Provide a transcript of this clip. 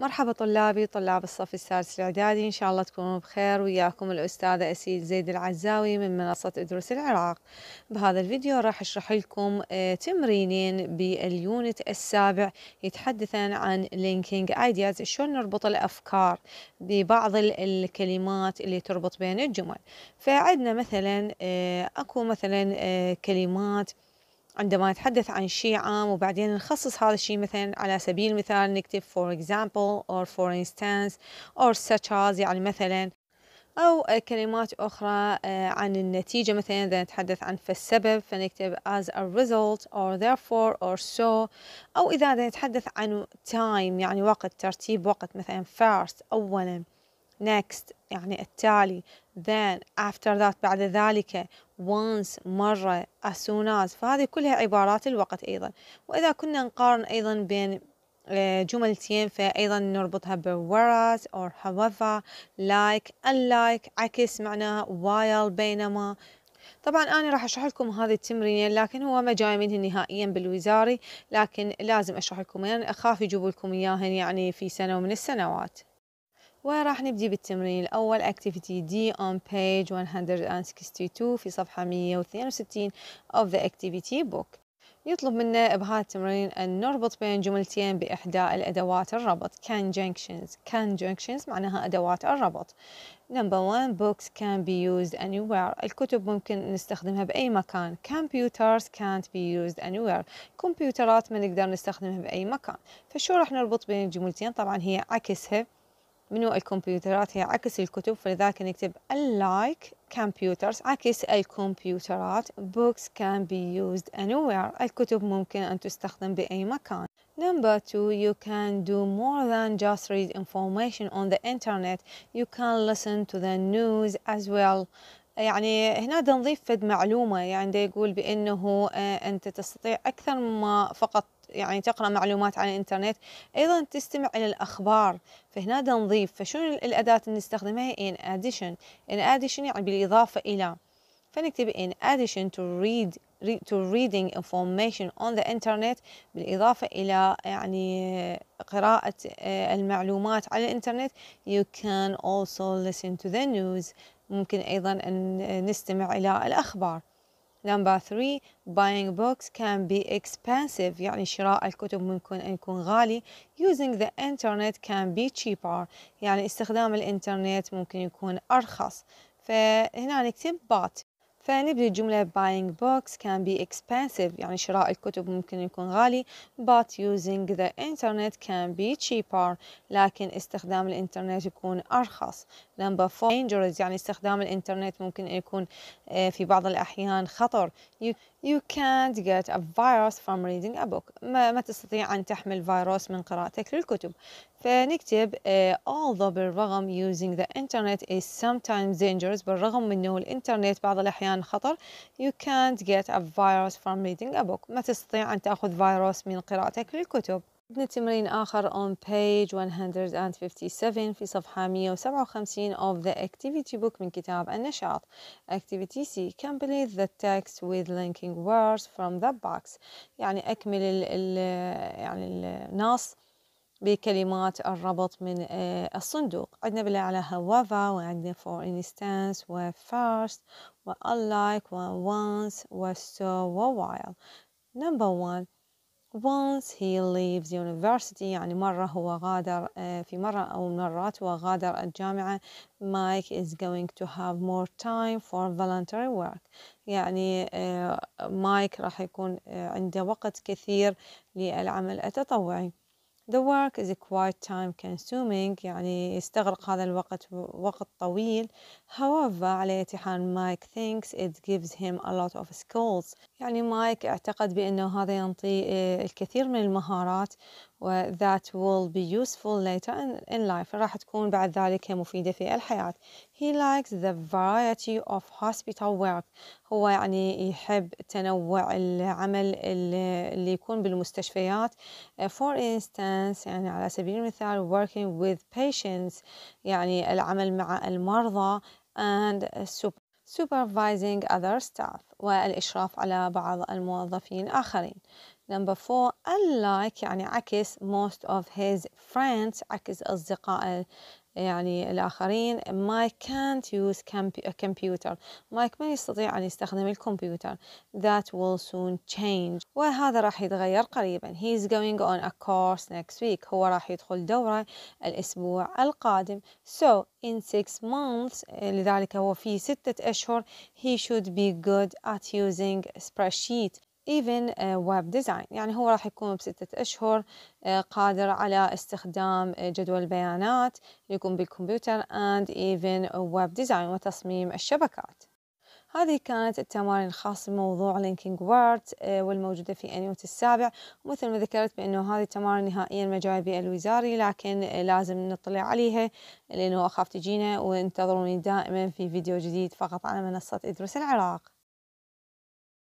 مرحبا طلابي طلاب الصف السادس الإعدادي إن شاء الله تكونوا بخير وياكم الأستاذة أسيد زيد العزاوي من منصة أدرس العراق بهذا الفيديو راح أشرح لكم آه، تمرينين باليونت السابع يتحدثان عن لينكينج ايدياز شلون نربط الأفكار ببعض الكلمات اللي تربط بين الجمل فعندنا مثلا آه، أكو مثلا آه، كلمات عندما نتحدث عن عام وبعدين نخصص هذا الشيء مثلا على سبيل المثال نكتب for example or for instance or such as يعني مثلا أو كلمات أخرى آه، عن النتيجة مثلا إذا نتحدث عن فالسبب فنكتب as a result or therefore or so أو إذا نتحدث عن time يعني وقت ترتيب وقت مثلا first أولا next يعني التالي then after that بعد ذلك once مرة as soon as فهذه كلها عبارات الوقت أيضا وإذا كنا نقارن أيضا بين آه، جملتين فأيضا نربطها ب whereas or however like unlike عكس معناها while بينما طبعا أنا راح أشرح لكم هذه التمرينة لكن هو ما جاي منهن نهائيا بالوزاري لكن لازم أشرح لكم يعني أخاف يجيبوا لكم إياهن يعني في سنة من السنوات وراح نبدي بالتمرين الأول activity D on page 162 في صفحة 162 of the activity book يطلب منا بهذا التمرين أن نربط بين جملتين بإحدى الأدوات الربط conjunctions conjunctions معناها أدوات الربط number one books can be used anywhere الكتب ممكن نستخدمها بأي مكان computers can't be used anywhere كمبيوترات ما نقدر نستخدمها بأي مكان فشو راح نربط بين الجملتين طبعا هي عكسها منو الكمبيوترات هي عكس الكتب فلذلك نكتب unlike computers عكس الكمبيوترات books can be used anywhere الكتب ممكن أن تستخدم بأي مكان Number two, you can do more than just read information on the internet. You can listen to the news as well. يعني هنا نضيف فد معلومة يعني يقول بأنه آه، أنت تستطيع أكثر مما فقط يعني تقرا معلومات على الانترنت ايضا تستمع الى الاخبار فهنا نضيف فشنو الاداه اللي نستخدمها in addition in addition يعني بالاضافه الى فنكتب in addition to ريد to reading information on the internet بالإضافة إلى يعني قراءة آه، المعلومات على الإنترنت you can also listen to the news ممكن أيضا أن نستمع إلى الأخبار number three buying books can be expensive يعني شراء الكتب ممكن أن يكون غالي using the internet can be cheaper يعني استخدام الإنترنت ممكن يكون أرخص فهنا نكتب but فنبدي الجملة buying books can be expensive يعني شراء الكتب ممكن يكون غالي but using the internet can be cheaper لكن استخدام الإنترنت يكون أرخص number four dangerous يعني استخدام الإنترنت ممكن يكون آه، في بعض الأحيان خطر you, you can't get a virus from reading a book ما, ما تستطيع أن تحمل فيروس من قراءتك للكتب فنكتب although بالرغم using the internet is sometimes dangerous بالرغم من انه الانترنت بعض الاحيان خطر you can't get a virus from reading a book ما تستطيع ان تاخذ فيروس من قراءتك للكتب عندنا تمرين آخر on page 157 في صفحة 157 of the activity book من كتاب النشاط activity C complete the text with linking words from the box يعني أكمل ال ال يعني النص بكلمات الربط من آه، الصندوق عندنا على however وعندنا for instance و first و unlike و once و so و while number one once he leaves university يعني مرة هو غادر آه، في مرة أو مرات هو غادر الجامعة Mike is going to have more time for voluntary work يعني مايك آه، راح يكون عنده وقت كثير للعمل التطوعي The work is quite time consuming يعني يستغرق هذا الوقت وقت طويل however على أية حال thinks it gives him a lot of skills يعني مايك اعتقد بأنه هذا ينطي آه، الكثير من المهارات that will be useful later in, in life راح تكون بعد ذلك مفيدة في الحياة he likes the variety of hospital work هو يعني يحب تنوع العمل اللي اللي يكون بالمستشفيات for instance يعني على سبيل المثال working with patients يعني العمل مع المرضى and supervising other staff والإشراف على بعض الموظفين آخرين Number four, unlike يعني عكس most of his friends عكس أصدقاء يعني الآخرين مايك can't use a computer مايك ما يستطيع أن يستخدم الكمبيوتر that will soon change وهذا راح يتغير قريبا He's going on a course next week هو راح يدخل دورة الأسبوع القادم so in six months لذلك هو في ستة أشهر he should be good at using spreadsheet ايفن web design يعني هو راح يكون بستة أشهر آه، قادر على استخدام آه، جدول بيانات يكون بالكمبيوتر اند ايفن web design وتصميم الشبكات هذه كانت التمارين الخاصة بموضوع لينكينج وورد آه، والموجودة في أنيوت السابع ومثل ما ذكرت بأنه هذه التمارين نهائيا ما جاي الوزاري لكن لازم نطلع عليها لأنه أخاف تجينا وانتظروني دائما في فيديو جديد فقط على منصة إدرس العراق